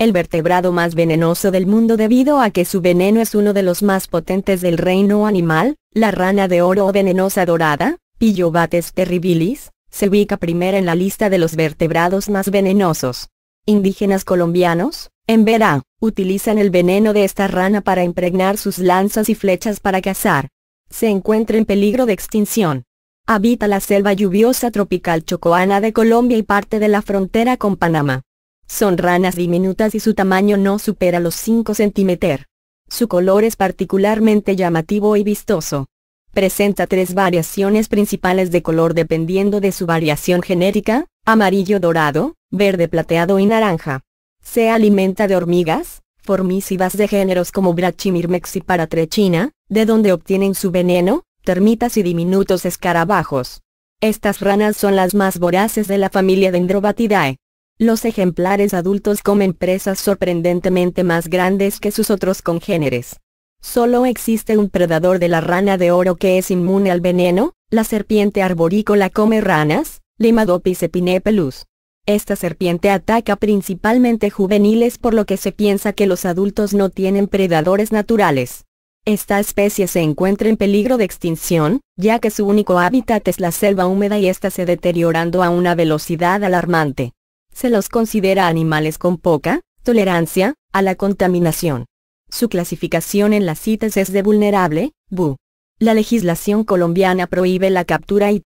el vertebrado más venenoso del mundo debido a que su veneno es uno de los más potentes del reino animal, la rana de oro o venenosa dorada, Pillobates terribilis, se ubica primera en la lista de los vertebrados más venenosos. Indígenas colombianos, en Verá, utilizan el veneno de esta rana para impregnar sus lanzas y flechas para cazar. Se encuentra en peligro de extinción. Habita la selva lluviosa tropical chocoana de Colombia y parte de la frontera con Panamá. Son ranas diminutas y su tamaño no supera los 5 cm. Su color es particularmente llamativo y vistoso. Presenta tres variaciones principales de color dependiendo de su variación genérica, amarillo dorado, verde plateado y naranja. Se alimenta de hormigas, formícidas de géneros como Brachimirmex y Paratrechina, de donde obtienen su veneno, termitas y diminutos escarabajos. Estas ranas son las más voraces de la familia Dendrobatidae. Los ejemplares adultos comen presas sorprendentemente más grandes que sus otros congéneres. Solo existe un predador de la rana de oro que es inmune al veneno, la serpiente arborícola come ranas, Limadopis epinepelus. Esta serpiente ataca principalmente juveniles por lo que se piensa que los adultos no tienen predadores naturales. Esta especie se encuentra en peligro de extinción, ya que su único hábitat es la selva húmeda y está se deteriorando a una velocidad alarmante se los considera animales con poca tolerancia a la contaminación. Su clasificación en las citas es de vulnerable, BU. La legislación colombiana prohíbe la captura y